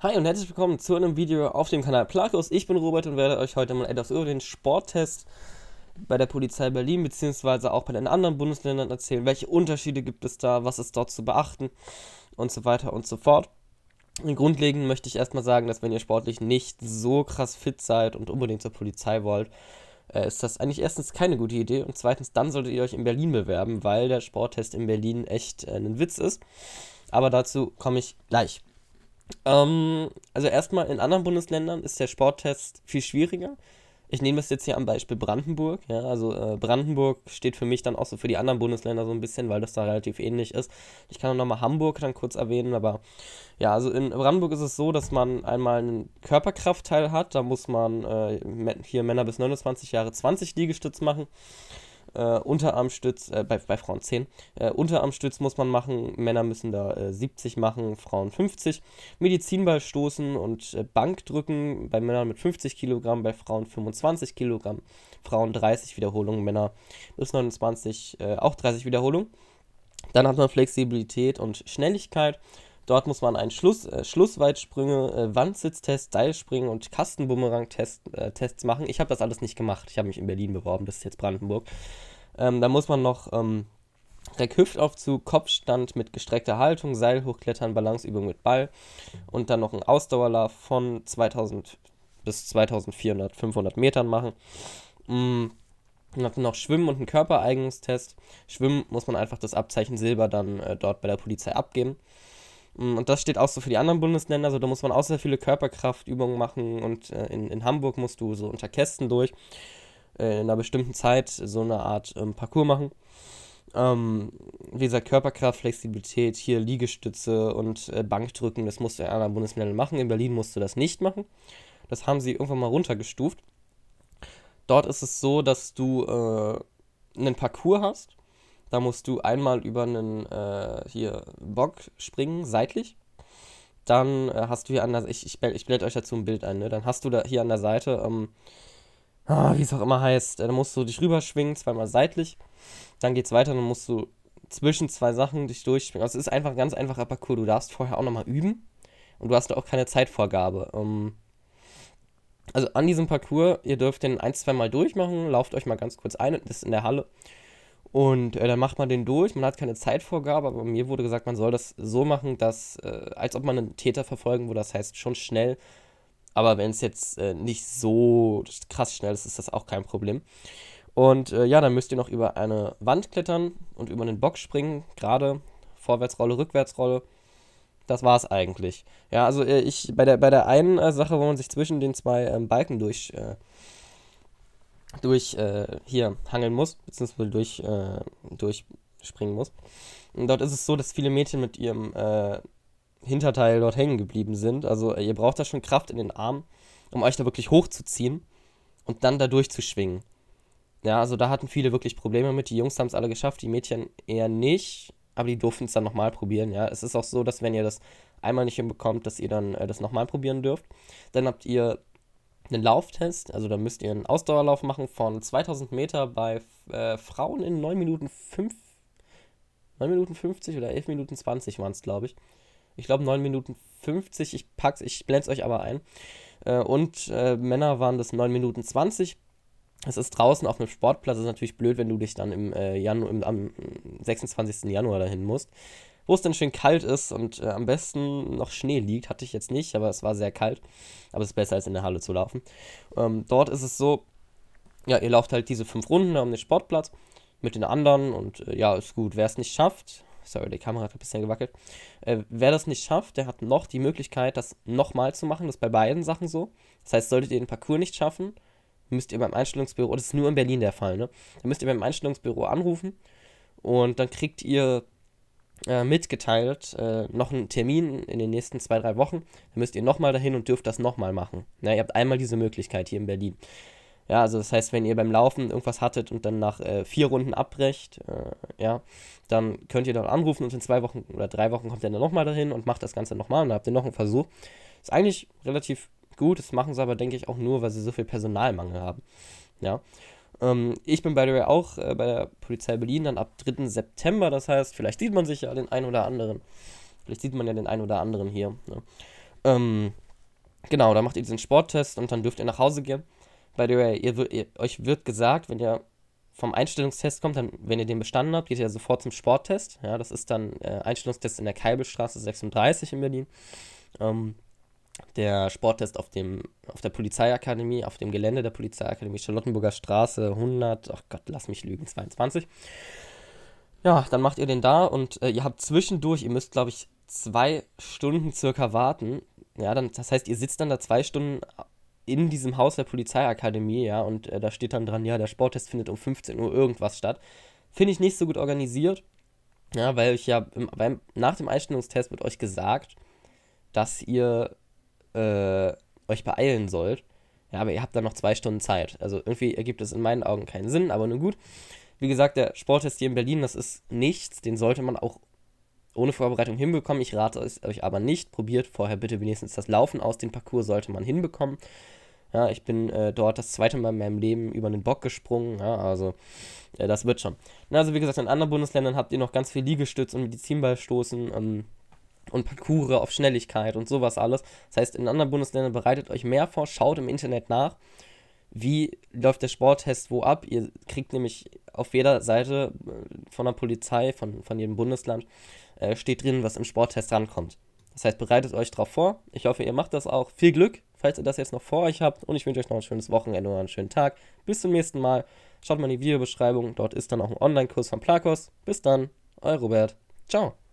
Hi und herzlich willkommen zu einem Video auf dem Kanal Plakus. Ich bin Robert und werde euch heute mal etwas über den Sporttest bei der Polizei Berlin bzw. auch bei den anderen Bundesländern erzählen. Welche Unterschiede gibt es da? Was ist dort zu beachten? Und so weiter und so fort. Und grundlegend möchte ich erstmal sagen, dass wenn ihr sportlich nicht so krass fit seid und unbedingt zur Polizei wollt, äh, ist das eigentlich erstens keine gute Idee und zweitens dann solltet ihr euch in Berlin bewerben, weil der Sporttest in Berlin echt äh, ein Witz ist. Aber dazu komme ich gleich. Ähm, also erstmal in anderen Bundesländern ist der Sporttest viel schwieriger. Ich nehme das jetzt hier am Beispiel Brandenburg. Ja, also äh, Brandenburg steht für mich dann auch so für die anderen Bundesländer so ein bisschen, weil das da relativ ähnlich ist. Ich kann auch nochmal Hamburg dann kurz erwähnen, aber ja, also in Brandenburg ist es so, dass man einmal einen Körperkraftteil hat. Da muss man äh, hier Männer bis 29 Jahre 20 Liegestütz machen äh, Unterarmstütz, äh, bei, bei Frauen 10, äh, Unterarmstütz muss man machen, Männer müssen da 70 äh, machen, Frauen 50, Medizinball stoßen und äh, Bank drücken, bei Männern mit 50 Kilogramm, bei Frauen 25 Kilogramm, Frauen 30 Wiederholungen, Männer bis 29 äh, auch 30 Wiederholungen. Dann hat man Flexibilität und Schnelligkeit Dort muss man einen Schluss, äh, Schlussweitsprünge, äh, Wandsitztest, Seilspringen und Kastenbumerang-Tests -Test, äh, machen. Ich habe das alles nicht gemacht. Ich habe mich in Berlin beworben, das ist jetzt Brandenburg. Ähm, da muss man noch ähm, Reck-Hüftaufzug, Kopfstand mit gestreckter Haltung, Seil hochklettern, Balanceübung mit Ball und dann noch einen Ausdauerlauf von 2000 bis 2400, 500 Metern machen. Mhm. Und noch Schwimmen und einen Körpereignungstest. Schwimmen muss man einfach das Abzeichen Silber dann äh, dort bei der Polizei abgeben. Mm, und das steht auch so für die anderen Bundesländer. Also da muss man auch sehr viele Körperkraftübungen machen. Und äh, in, in Hamburg musst du so unter Kästen durch, äh, in einer bestimmten Zeit so eine Art ähm, Parcours machen. Ähm, wie gesagt, Körperkraft, Flexibilität, hier Liegestütze und äh, Bankdrücken, das musst du in anderen Bundesländern machen. In Berlin musst du das nicht machen. Das haben sie irgendwann mal runtergestuft. Dort ist es so, dass du äh, einen Parcours hast da musst du einmal über einen äh, hier Bock springen, seitlich. Dann äh, hast du hier an der ich, ich, ich blende euch dazu ein Bild ein, ne? Dann hast du da hier an der Seite, ähm, ah, wie es auch immer heißt, äh, dann musst du dich rüberschwingen, zweimal seitlich. Dann geht's weiter, dann musst du zwischen zwei Sachen dich durchschwingen. Also es ist einfach ein ganz einfacher Parcours. Du darfst vorher auch nochmal üben und du hast da auch keine Zeitvorgabe. Ähm, also an diesem Parcours, ihr dürft den ein, zweimal durchmachen, lauft euch mal ganz kurz ein, das ist in der Halle. Und äh, dann macht man den durch, man hat keine Zeitvorgabe, aber mir wurde gesagt, man soll das so machen, dass, äh, als ob man einen Täter verfolgen würde, das heißt schon schnell. Aber wenn es jetzt äh, nicht so krass schnell ist, ist das auch kein Problem. Und äh, ja, dann müsst ihr noch über eine Wand klettern und über einen Bock springen, gerade Vorwärtsrolle, Rückwärtsrolle. Das war es eigentlich. Ja, also äh, ich bei der, bei der einen äh, Sache, wo man sich zwischen den zwei ähm, Balken durch durch äh, hier hangeln muss, beziehungsweise durch, äh, durchspringen muss. Und dort ist es so, dass viele Mädchen mit ihrem äh, Hinterteil dort hängen geblieben sind. Also äh, ihr braucht da schon Kraft in den Arm, um euch da wirklich hochzuziehen und dann da durchzuschwingen. Ja, also da hatten viele wirklich Probleme mit. Die Jungs haben es alle geschafft, die Mädchen eher nicht, aber die durften es dann nochmal probieren. Ja, es ist auch so, dass wenn ihr das einmal nicht hinbekommt, dass ihr dann äh, das nochmal probieren dürft. Dann habt ihr einen Lauftest. Also da müsst ihr einen Ausdauerlauf machen von 2000 Meter bei äh, Frauen in 9 Minuten 5, 9 Minuten 50 oder 11 Minuten 20 waren es, glaube ich. Ich glaube 9 Minuten 50. Ich pack's, ich blende es euch aber ein. Äh, und äh, Männer waren das 9 Minuten 20. Es ist draußen auf einem Sportplatz. Das ist natürlich blöd, wenn du dich dann im, äh, Janu im am 26. Januar dahin musst wo es dann schön kalt ist und äh, am besten noch Schnee liegt. Hatte ich jetzt nicht, aber es war sehr kalt. Aber es ist besser, als in der Halle zu laufen. Ähm, dort ist es so, ja, ihr lauft halt diese fünf Runden um den Sportplatz mit den anderen und äh, ja, ist gut. Wer es nicht schafft, sorry, die Kamera hat ein bisschen gewackelt. Äh, wer das nicht schafft, der hat noch die Möglichkeit, das nochmal zu machen. Das ist bei beiden Sachen so. Das heißt, solltet ihr den Parcours nicht schaffen, müsst ihr beim Einstellungsbüro, das ist nur in Berlin der Fall, ne? Dann müsst ihr beim Einstellungsbüro anrufen und dann kriegt ihr äh, mitgeteilt, äh, noch einen Termin in den nächsten zwei, drei Wochen. Dann müsst ihr nochmal dahin und dürft das nochmal machen. Ja, ihr habt einmal diese Möglichkeit hier in Berlin. Ja, also das heißt, wenn ihr beim Laufen irgendwas hattet und dann nach äh, vier Runden abbrecht, äh, ja, dann könnt ihr dort anrufen und in zwei Wochen oder drei Wochen kommt ihr dann nochmal dahin und macht das Ganze nochmal und dann habt ihr noch einen Versuch. Ist eigentlich relativ gut, das machen sie aber, denke ich, auch nur, weil sie so viel Personalmangel haben. Ja. Ähm, ich bin, by the way, auch äh, bei der Polizei Berlin dann ab 3. September. Das heißt, vielleicht sieht man sich ja den einen oder anderen. Vielleicht sieht man ja den einen oder anderen hier. Ne? Ähm, genau, da macht ihr diesen Sporttest und dann dürft ihr nach Hause gehen. By the way, ihr, ihr, euch wird gesagt, wenn ihr vom Einstellungstest kommt, dann, wenn ihr den bestanden habt, geht ihr sofort zum Sporttest. Ja, das ist dann äh, Einstellungstest in der Keibelstraße 36 in Berlin. Ähm, der Sporttest auf, dem, auf der Polizeiakademie, auf dem Gelände der Polizeiakademie Charlottenburger Straße 100, ach Gott, lass mich lügen, 22. Ja, dann macht ihr den da und äh, ihr habt zwischendurch, ihr müsst, glaube ich, zwei Stunden circa warten. Ja, dann, das heißt, ihr sitzt dann da zwei Stunden in diesem Haus der Polizeiakademie, ja, und äh, da steht dann dran, ja, der Sporttest findet um 15 Uhr irgendwas statt. Finde ich nicht so gut organisiert, ja, weil ich ja im, beim, nach dem Einstellungstest wird euch gesagt, dass ihr äh, euch beeilen sollt. Ja, aber ihr habt dann noch zwei Stunden Zeit. Also irgendwie ergibt es in meinen Augen keinen Sinn, aber nun gut. Wie gesagt, der Sporttest hier in Berlin, das ist nichts. Den sollte man auch ohne Vorbereitung hinbekommen. Ich rate es euch aber nicht. Probiert vorher bitte wenigstens das Laufen aus. Den Parcours sollte man hinbekommen. Ja, ich bin äh, dort das zweite Mal in meinem Leben über den Bock gesprungen. Ja, also äh, das wird schon. Na, also wie gesagt, in anderen Bundesländern habt ihr noch ganz viel Liegestütz und Medizinballstoßen. Ähm, und Parcours auf Schnelligkeit und sowas alles. Das heißt, in anderen Bundesländern bereitet euch mehr vor, schaut im Internet nach, wie läuft der Sporttest wo ab. Ihr kriegt nämlich auf jeder Seite äh, von der Polizei, von, von jedem Bundesland, äh, steht drin, was im Sporttest rankommt. Das heißt, bereitet euch darauf vor. Ich hoffe, ihr macht das auch. Viel Glück, falls ihr das jetzt noch vor euch habt. Und ich wünsche euch noch ein schönes Wochenende oder einen schönen Tag. Bis zum nächsten Mal. Schaut mal in die Videobeschreibung. Dort ist dann auch ein Online-Kurs von Plakos. Bis dann, euer Robert. Ciao.